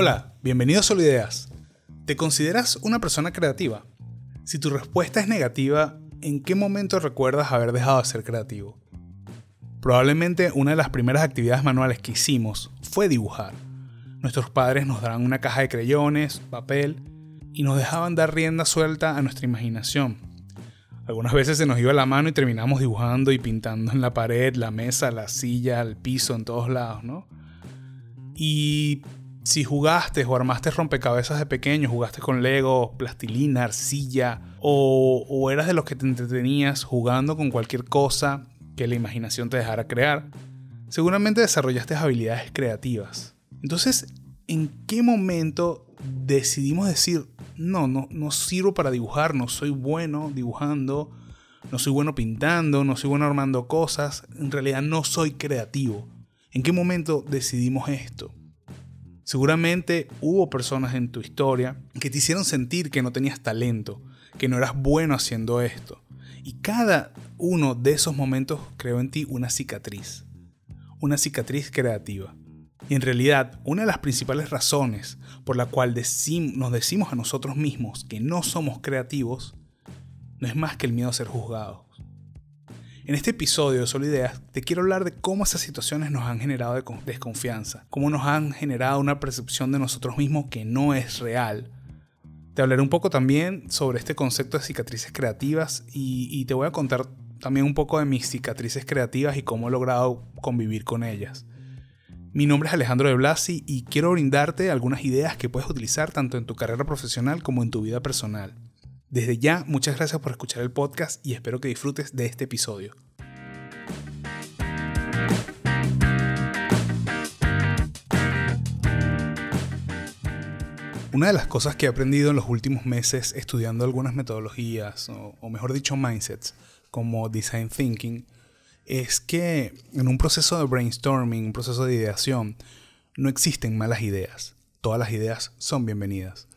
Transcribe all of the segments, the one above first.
Hola, bienvenido a Solo Ideas. ¿Te consideras una persona creativa? Si tu respuesta es negativa, ¿en qué momento recuerdas haber dejado de ser creativo? Probablemente una de las primeras actividades manuales que hicimos fue dibujar. Nuestros padres nos daban una caja de creyones, papel y nos dejaban dar rienda suelta a nuestra imaginación. Algunas veces se nos iba la mano y terminamos dibujando y pintando en la pared, la mesa, la silla, el piso, en todos lados, ¿no? Y si jugaste o armaste rompecabezas de pequeño, jugaste con Lego, plastilina, arcilla, o, eras de los que te entretenías jugando con cualquier cosa que la imaginación te dejara crear, seguramente desarrollaste habilidades creativas. Entonces, ¿en qué momento decidimos decir, no, no, no sirvo para dibujar, no soy bueno dibujando, no soy bueno pintando, no soy bueno armando cosas, en realidad no soy creativo? ¿En qué momento decidimos esto? Seguramente hubo personas en tu historia que te hicieron sentir que no tenías talento, que no eras bueno haciendo esto. Y cada uno de esos momentos creó en ti una cicatriz, una cicatriz creativa. Y en realidad, una de las principales razones por la cual nos decimos a nosotros mismos que no somos creativos no es más que el miedo a ser juzgados. En este episodio de Solo Ideas te quiero hablar de cómo esas situaciones nos han generado desconfianza, cómo nos han generado una percepción de nosotros mismos que no es real. Te hablaré un poco también sobre este concepto de cicatrices creativas y te voy a contar también un poco de mis cicatrices creativas y cómo he logrado convivir con ellas. Mi nombre es Alejandro de Blasi y quiero brindarte algunas ideas que puedes utilizar tanto en tu carrera profesional como en tu vida personal. Desde ya, muchas gracias por escuchar el podcast y espero que disfrutes de este episodio. Una de las cosas que he aprendido en los últimos meses estudiando algunas metodologías, o, o mejor dicho, mindsets, como design thinking, es que en un proceso de brainstorming, un proceso de ideación, no existen malas ideas. Todas las ideas son bienvenidas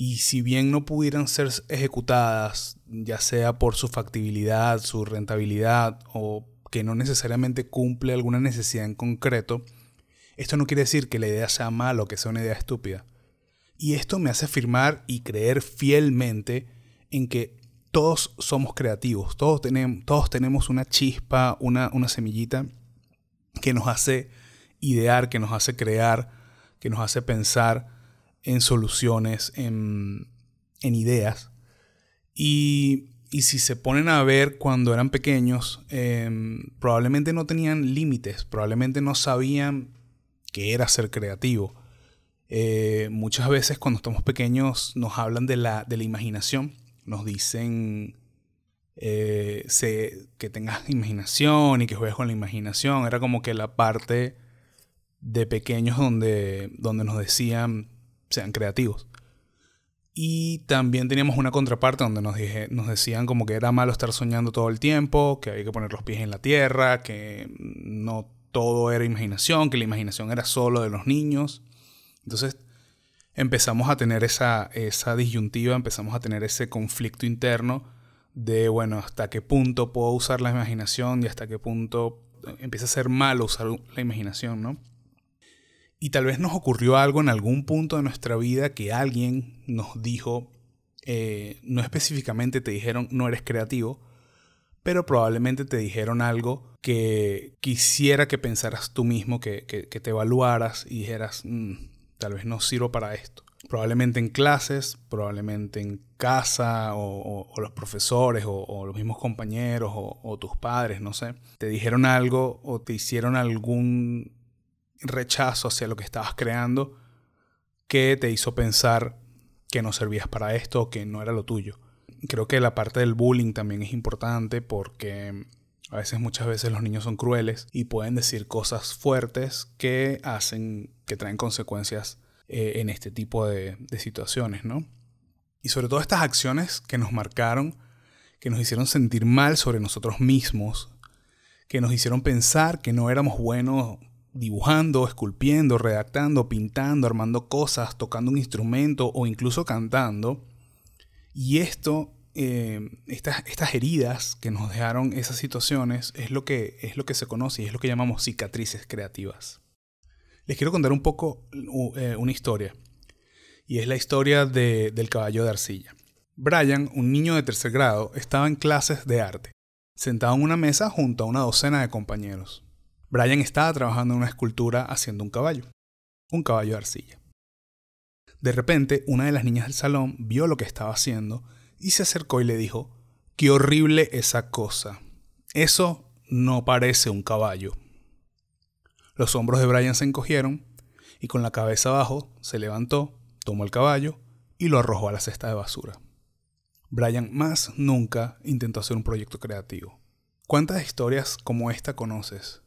y si bien no pudieran ser ejecutadas, ya sea por su factibilidad, su rentabilidad o que no necesariamente cumple alguna necesidad en concreto, esto no quiere decir que la idea sea mala o que sea una idea estúpida. Y esto me hace afirmar y creer fielmente en que todos somos creativos, todos tenemos, todos tenemos una chispa, una, una semillita que nos hace idear, que nos hace crear, que nos hace pensar en soluciones, en, ideas. Y, si se ponen a ver cuando eran pequeños, em, probablemente no tenían límites, probablemente no sabían qué era ser creativo. Eh, muchas veces cuando estamos pequeños nos hablan de la, de la imaginación, nos dicen eh, que tengas imaginación y que juegues con la imaginación. Era como que la parte de pequeños donde, donde nos decían sean creativos. Y también teníamos una contraparte donde nos, dije, nos decían como que era malo estar soñando todo el tiempo, que hay que poner los pies en la tierra, que no todo era imaginación, que la imaginación era solo de los niños. Entonces empezamos a tener esa, esa disyuntiva, empezamos a tener ese conflicto interno de, bueno, hasta qué punto puedo usar la imaginación y hasta qué punto empieza a ser malo usar la imaginación, ¿no? Y tal vez nos ocurrió algo en algún punto de nuestra vida que alguien nos dijo, eh, no específicamente te dijeron no eres creativo, pero probablemente te dijeron algo que quisiera que pensaras tú mismo, que, que, te evaluaras y dijeras, mm, tal vez no sirvo para esto. Probablemente en clases, probablemente en casa o, los profesores o, los mismos compañeros o tus padres, no sé, te dijeron algo o te hicieron algún rechazo hacia lo que estabas creando que te hizo pensar que no servías para esto, que no era lo tuyo. Creo que la parte del bullying también es importante porque a veces muchas veces los niños son crueles y pueden decir cosas fuertes que hacen, que traen consecuencias eh, en este tipo de, de situaciones, ¿no? Y sobre todo estas acciones que nos marcaron, que nos hicieron sentir mal sobre nosotros mismos, que nos hicieron pensar que no éramos buenos dibujando, esculpiendo, redactando, pintando, armando cosas, tocando un instrumento o incluso cantando. Y esto, eh, estas, heridas que nos dejaron esas situaciones es lo, que, es lo que se conoce y es lo que llamamos cicatrices creativas. Les quiero contar un poco eh, una historia. Y es la historia de, del caballo de arcilla. Brian, un niño de tercer grado, estaba en clases de arte, sentado en una mesa junto a una docena de compañeros. Brian estaba trabajando en una escultura haciendo un caballo, un caballo de arcilla. De repente, una de las niñas del salón vio lo que estaba haciendo y se acercó y le dijo, Qué horrible esa cosa. Eso no parece un caballo. Los hombros de Brian se encogieron y con la cabeza abajo se levantó, tomó el caballo y lo arrojó a la cesta de basura. Brian más nunca intentó hacer un proyecto creativo. ¿Cuántas historias como esta conoces?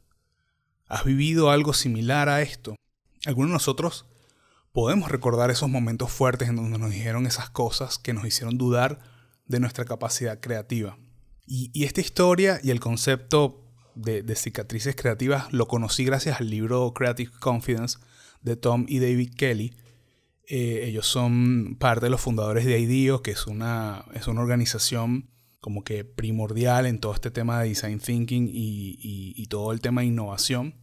¿Has vivido algo similar a esto? Algunos de nosotros podemos recordar esos momentos fuertes en donde nos dijeron esas cosas que nos hicieron dudar de nuestra capacidad creativa. Y, esta historia y el concepto de, cicatrices creativas lo conocí gracias al libro Creative Confidence de Tom y David Kelly. Eh, ellos son parte de los fundadores de IDEO, que es una, es una organización como que primordial en todo este tema de design thinking y todo el tema de innovación.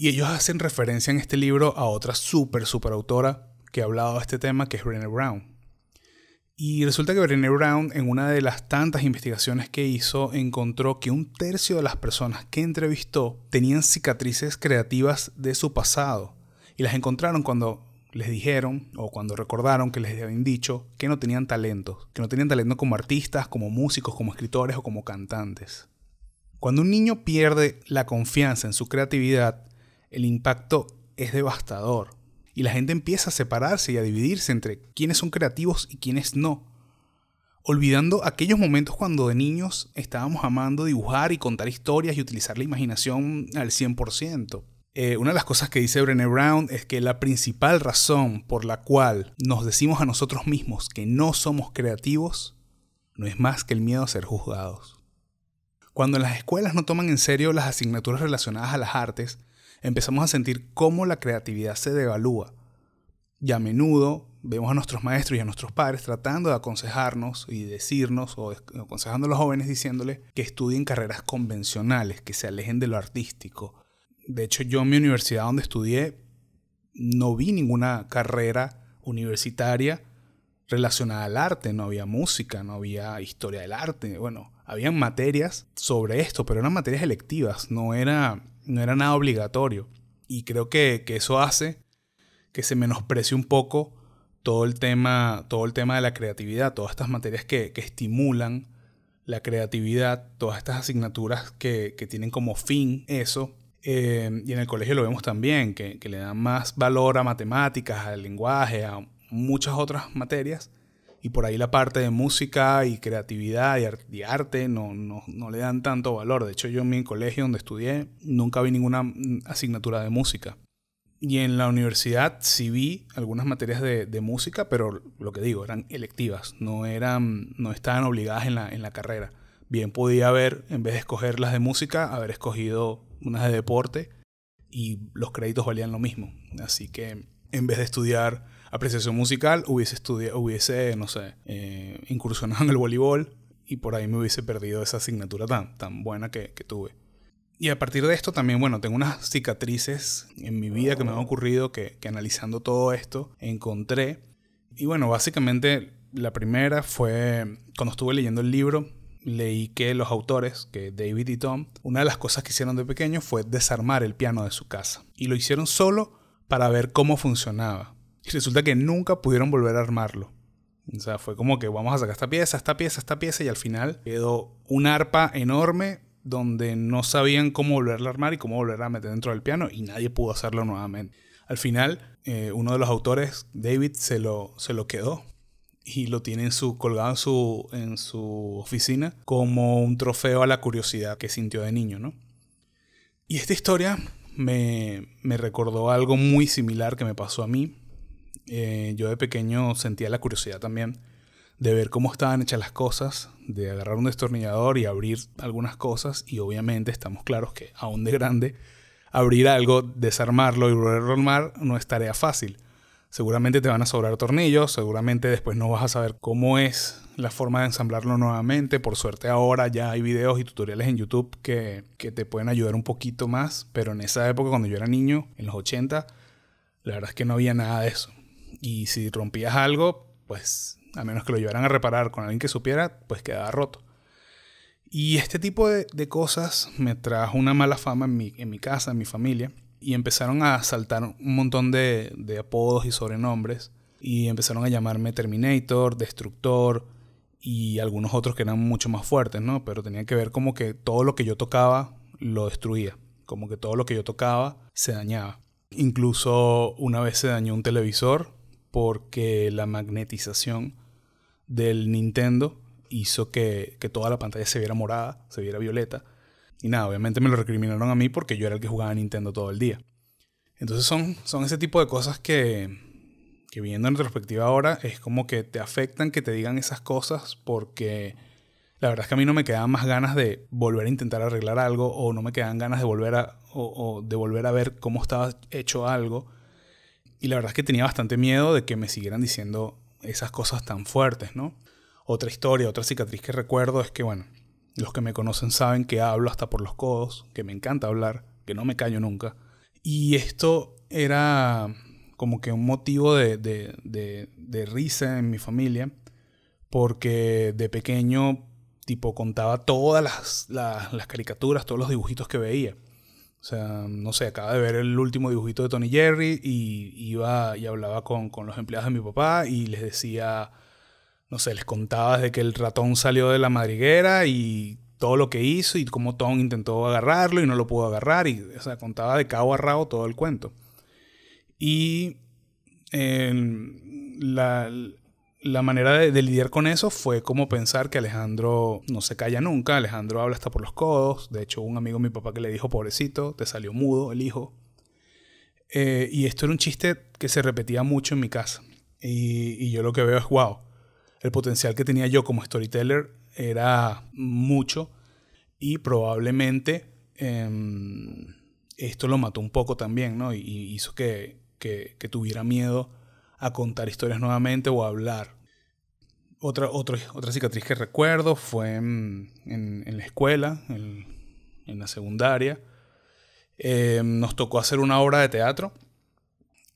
Y ellos hacen referencia en este libro a otra súper, súper autora que ha hablado de este tema, que es Brené Brown. Y resulta que Brené Brown, en una de las tantas investigaciones que hizo, encontró que un tercio de las personas que entrevistó tenían cicatrices creativas de su pasado. Y las encontraron cuando les dijeron o cuando recordaron que les habían dicho que no tenían talento, que no tenían talento como artistas, como músicos, como escritores o como cantantes. Cuando un niño pierde la confianza en su creatividad, el impacto es devastador. Y la gente empieza a separarse y a dividirse entre quienes son creativos y quienes no. Olvidando aquellos momentos cuando de niños estábamos amando dibujar y contar historias y utilizar la imaginación al 100%. Eh, una de las cosas que dice Brené Brown es que la principal razón por la cual nos decimos a nosotros mismos que no somos creativos no es más que el miedo a ser juzgados. Cuando las escuelas no toman en serio las asignaturas relacionadas a las artes, empezamos a sentir cómo la creatividad se devalúa. Y a menudo vemos a nuestros maestros y a nuestros padres tratando de aconsejarnos y decirnos, o aconsejando a los jóvenes diciéndoles que estudien carreras convencionales, que se alejen de lo artístico. De hecho, yo en mi universidad donde estudié no vi ninguna carrera universitaria relacionada al arte, no había música, no había historia del arte, bueno, habían materias sobre esto, pero eran materias electivas, no era no era nada obligatorio. Y creo que, eso hace que se menosprecie un poco todo el tema, todo el tema de la creatividad, todas estas materias que, estimulan la creatividad, todas estas asignaturas que, tienen como fin eso. Eh, y en el colegio lo vemos también, que le dan más valor a matemáticas, al lenguaje, a muchas otras materias y por ahí la parte de música y creatividad y, arte no, no, no, le dan tanto valor. De hecho, yo en mi colegio donde estudié nunca vi ninguna mm, asignatura de música. Y en la universidad sí vi algunas materias de, de música, pero lo que digo, eran electivas, no, eran, no estaban obligadas en la, en la carrera. Bien podía haber, en vez de escoger las de música, haber escogido unas de deporte y los créditos valían lo mismo. Así que en vez de estudiar apreciación musical, hubiese estudiado, hubiese, no sé, eh, incursionado en el voleibol y por ahí me hubiese perdido esa asignatura tan, tan buena que, tuve. Y a partir de esto también, bueno, tengo unas cicatrices en mi vida que me han ocurrido que, que analizando todo esto encontré. Y bueno, básicamente la primera fue cuando estuve leyendo el libro leí que los autores, que David y Tom, una de las cosas que hicieron de pequeño fue desarmar el piano de su casa. Y lo hicieron solo para ver cómo funcionaba resulta que nunca pudieron volver a armarlo. O sea, fue como que vamos a sacar esta pieza, esta pieza, esta pieza y al final quedó un arpa enorme donde no sabían cómo volverla a armar y cómo volverla a meter dentro del piano y nadie pudo hacerlo nuevamente. Al final, eh, uno de los autores, David, se lo, se lo quedó y lo tiene colgado en su, en su oficina como un trofeo a la curiosidad que sintió de niño, ¿no? Y esta historia me, me recordó algo muy similar que me pasó a mí eh, yo de pequeño sentía la curiosidad también de ver cómo estaban hechas las cosas, de agarrar un destornillador y abrir algunas cosas y obviamente estamos claros que aún de grande abrir algo, desarmarlo y volver a armar no es tarea fácil. Seguramente te van a sobrar tornillos, seguramente después no vas a saber cómo es la forma de ensamblarlo nuevamente. Por suerte ahora ya hay videos y tutoriales en YouTube que, que te pueden ayudar un poquito más, pero en esa época cuando yo era niño, en los 80, la verdad es que no había nada de eso. Y si rompías algo, pues a menos que lo llevaran a reparar con alguien que supiera, pues quedaba roto. Y este tipo de, cosas me trajo una mala fama en mi, casa, en mi familia, y empezaron a saltar un montón de, de apodos y sobrenombres, y empezaron a llamarme Terminator, Destructor, y algunos otros que eran mucho más fuertes, ¿no? Pero tenía que ver como que todo lo que yo tocaba lo destruía, como que todo lo que yo tocaba se dañaba. Incluso una vez se dañó un televisor porque la magnetización del Nintendo hizo que, toda la pantalla se viera morada, se viera violeta. Y nada, obviamente me lo recriminaron a mí porque yo era el que jugaba a Nintendo todo el día. Entonces son, son ese tipo de cosas que, que viendo en retrospectiva ahora es como que te afectan que te digan esas cosas porque la verdad es que a mí no me quedaban más ganas de volver a intentar arreglar algo o no me quedaban ganas de volver a, o de volver a ver cómo estaba hecho algo y la verdad es que tenía bastante miedo de que me siguieran diciendo esas cosas tan fuertes, ¿no? Otra historia, otra cicatriz que recuerdo es que, bueno, los que me conocen saben que hablo hasta por los codos, que me encanta hablar, que no me callo nunca. Y esto era como que un motivo de, de, de, risa en mi familia, porque de pequeño, tipo, contaba todas las, las caricaturas, todos los dibujitos que veía. O sea, no sé, acaba de ver el último dibujito de Tony Jerry y iba y hablaba con, los empleados de mi papá y les decía, no sé, les contaba de que el ratón salió de la madriguera y todo lo que hizo y cómo Tom intentó agarrarlo y no lo pudo agarrar. Y, o sea, contaba de cabo a rabo todo el cuento. Y la, la manera de, lidiar con eso fue como pensar que Alejandro no se calla nunca, Alejandro habla hasta por los codos, de hecho un amigo de mi papá que le dijo, pobrecito, te salió mudo el hijo. Eh, y esto era un chiste que se repetía mucho en mi casa. Y, yo lo que veo es, wow, el potencial que tenía yo como storyteller era mucho y probablemente em, esto lo mató un poco también, ¿no? Y, hizo que tuviera miedo a contar historias nuevamente o a hablar. Otra, otra, otra cicatriz que recuerdo fue mm, en, la escuela, en, la secundaria. Eh, nos tocó hacer una obra de teatro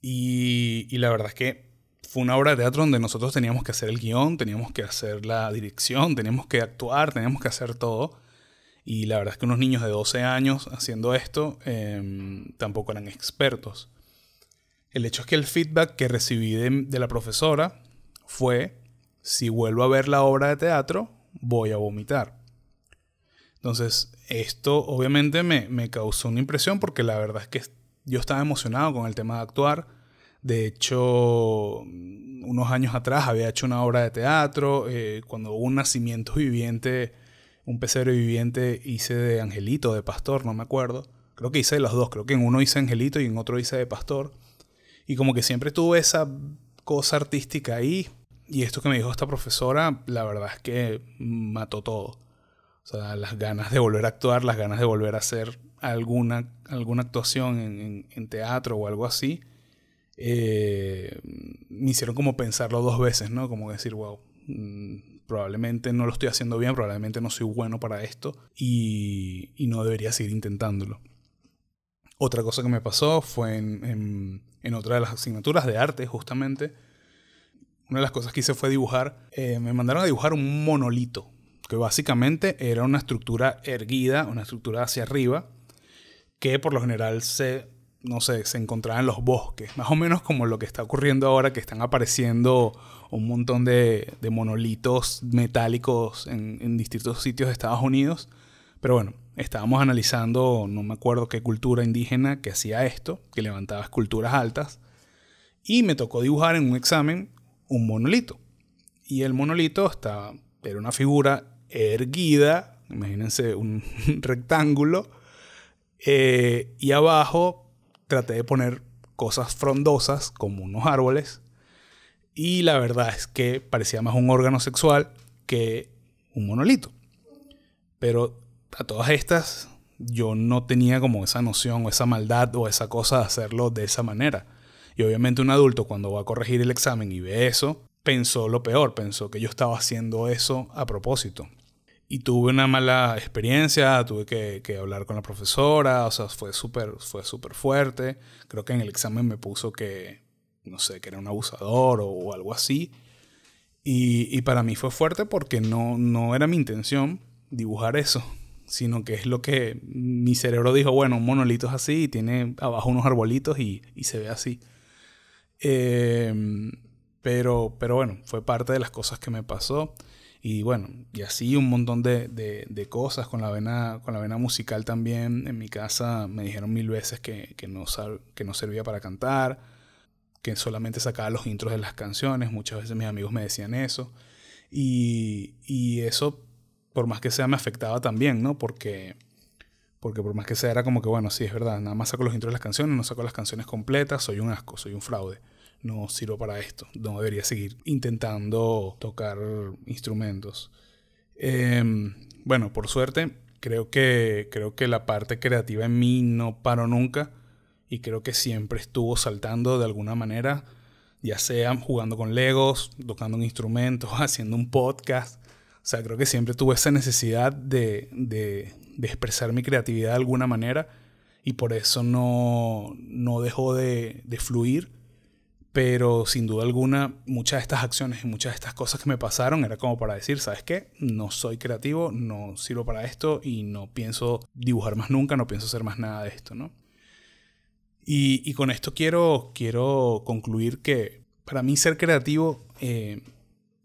y, la verdad es que fue una obra de teatro donde nosotros teníamos que hacer el guión, teníamos que hacer la dirección, teníamos que actuar, teníamos que hacer todo. Y la verdad es que unos niños de 12 años haciendo esto em, tampoco eran expertos. El hecho es que el feedback que recibí de, la profesora fue, si vuelvo a ver la obra de teatro, voy a vomitar. Entonces, esto obviamente me, causó una impresión porque la verdad es que yo estaba emocionado con el tema de actuar. De hecho, unos años atrás había hecho una obra de teatro. Eh, cuando hubo un nacimiento viviente, un pecero viviente, hice de Angelito, de Pastor, no me acuerdo. Creo que hice de los dos. Creo que en uno hice Angelito y en otro hice de Pastor. Y como que siempre tuve esa cosa artística ahí. Y esto que me dijo esta profesora, la verdad es que mató todo. O sea, las ganas de volver a actuar, las ganas de volver a hacer alguna, alguna actuación en, teatro o algo así, eh, me hicieron como pensarlo dos veces, ¿no? Como decir, wow, mm, probablemente no lo estoy haciendo bien, probablemente no soy bueno para esto y, no debería seguir intentándolo. Otra cosa que me pasó fue en en otra de las asignaturas de arte, justamente, una de las cosas que hice fue dibujar, eh, me mandaron a dibujar un monolito, que básicamente era una estructura erguida, una estructura hacia arriba, que por lo general se, no sé, se encontraba en los bosques, más o menos como lo que está ocurriendo ahora, que están apareciendo un montón de, monolitos metálicos en distintos sitios de Estados Unidos. Pero bueno, estábamos analizando, no me acuerdo qué cultura indígena que hacía esto, que levantaba esculturas altas, y me tocó dibujar en un examen un monolito. Y el monolito estaba, era una figura erguida, imagínense un rectángulo, eh, y abajo traté de poner cosas frondosas como unos árboles, y la verdad es que parecía más un órgano sexual que un monolito. Pero a todas estas yo no tenía como esa noción o esa maldad o esa cosa de hacerlo de esa manera. Y obviamente un adulto cuando va a corregir el examen y ve eso, pensó lo peor, pensó que yo estaba haciendo eso a propósito. Y tuve una mala experiencia, tuve que, hablar con la profesora, o sea, fue súper fue súper fuerte. Creo que en el examen me puso que, no sé, que era un abusador o, algo así. Y, y, para mí fue fuerte porque no, no era mi intención dibujar eso sino que es lo que mi cerebro dijo, bueno, un monolito es así tiene abajo unos arbolitos y, se ve así. Em, pero, pero bueno, fue parte de las cosas que me pasó. Y bueno, y así un montón de, cosas con la, vena, con la vena musical también. En mi casa me dijeron mil veces que, que, no, que no servía para cantar, que solamente sacaba los intros de las canciones. Muchas veces mis amigos me decían eso. Y, y eso por más que sea, me afectaba también, ¿no? Porque, porque por más que sea, era como que, bueno, sí, es verdad, nada más saco los intro de las canciones, no saco las canciones completas, soy un asco, soy un fraude. No sirvo para esto, no debería seguir intentando tocar instrumentos. Em, bueno, por suerte, creo que, creo que la parte creativa en mí no paró nunca y creo que siempre estuvo saltando de alguna manera, ya sea jugando con Legos, tocando un instrumento, haciendo un podcast, o sea, creo que siempre tuve esa necesidad de, expresar mi creatividad de alguna manera y por eso no, no dejó de, fluir. Pero sin duda alguna, muchas de estas acciones y muchas de estas cosas que me pasaron era como para decir, ¿sabes qué? No soy creativo, no sirvo para esto y no pienso dibujar más nunca, no pienso hacer más nada de esto, ¿no? Y, con esto quiero, quiero concluir que para mí ser creativo eh,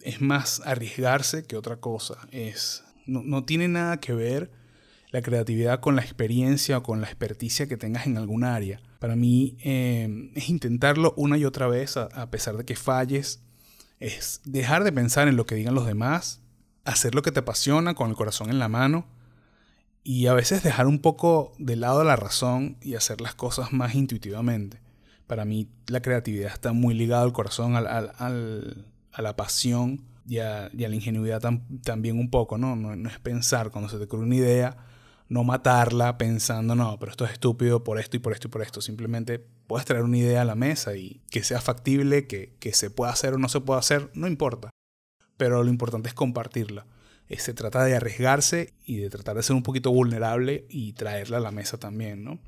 es más arriesgarse que otra cosa. Es, no, tiene nada que ver la creatividad con la experiencia o con la experticia que tengas en alguna área. Para mí em, es intentarlo una y otra vez a, pesar de que falles. Es dejar de pensar en lo que digan los demás, hacer lo que te apasiona con el corazón en la mano y a veces dejar un poco de lado la razón y hacer las cosas más intuitivamente. Para mí la creatividad está muy ligada al corazón, al a la pasión y a, la ingenuidad también un poco, ¿no? ¿no? es pensar cuando se te ocurre una idea, no matarla pensando, no, pero esto es estúpido por esto y por esto y por esto. Simplemente puedes traer una idea a la mesa y que sea factible, que, que se pueda hacer o no se pueda hacer, no importa. Pero lo importante es compartirla. Eh, se trata de arriesgarse y de tratar de ser un poquito vulnerable y traerla a la mesa también, ¿no?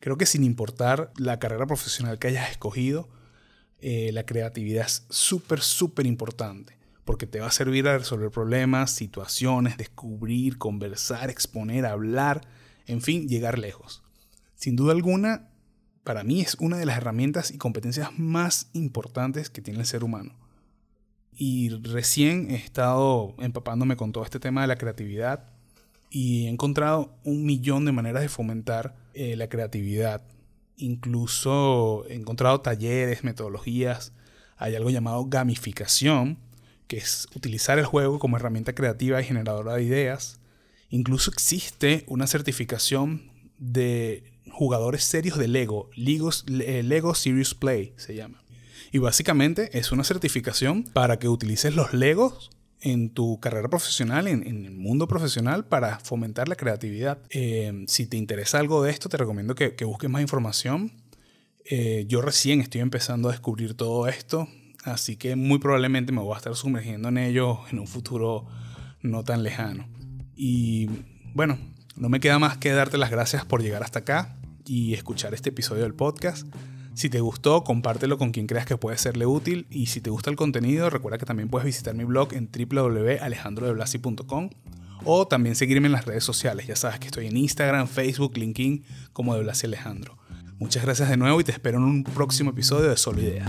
Creo que sin importar la carrera profesional que hayas escogido, eh, la creatividad es súper, súper importante porque te va a servir a resolver problemas, situaciones, descubrir, conversar, exponer, hablar, en fin, llegar lejos. Sin duda alguna, para mí es una de las herramientas y competencias más importantes que tiene el ser humano. Y recién he estado empapándome con todo este tema de la creatividad y he encontrado un millón de maneras de fomentar eh, la creatividad, Incluso he encontrado talleres, metodologías. Hay algo llamado gamificación, que es utilizar el juego como herramienta creativa y generadora de ideas. Incluso existe una certificación de jugadores serios de Lego, eh, Lego Serious Play se llama. Y básicamente es una certificación para que utilices los Legos en tu carrera profesional, en, el mundo profesional, para fomentar la creatividad. Em, si te interesa algo de esto, te recomiendo que, busques más información. Eh, yo recién estoy empezando a descubrir todo esto, así que muy probablemente me voy a estar sumergiendo en ello en un futuro no tan lejano. Y bueno, no me queda más que darte las gracias por llegar hasta acá y escuchar este episodio del podcast. Si te gustó, compártelo con quien creas que puede serle útil y si te gusta el contenido, recuerda que también puedes visitar mi blog en www.alejandrodeblasi.com o también seguirme en las redes sociales. Ya sabes que estoy en Instagram, Facebook, LinkedIn como de Blasi Alejandro. Muchas gracias de nuevo y te espero en un próximo episodio de Solo Ideas.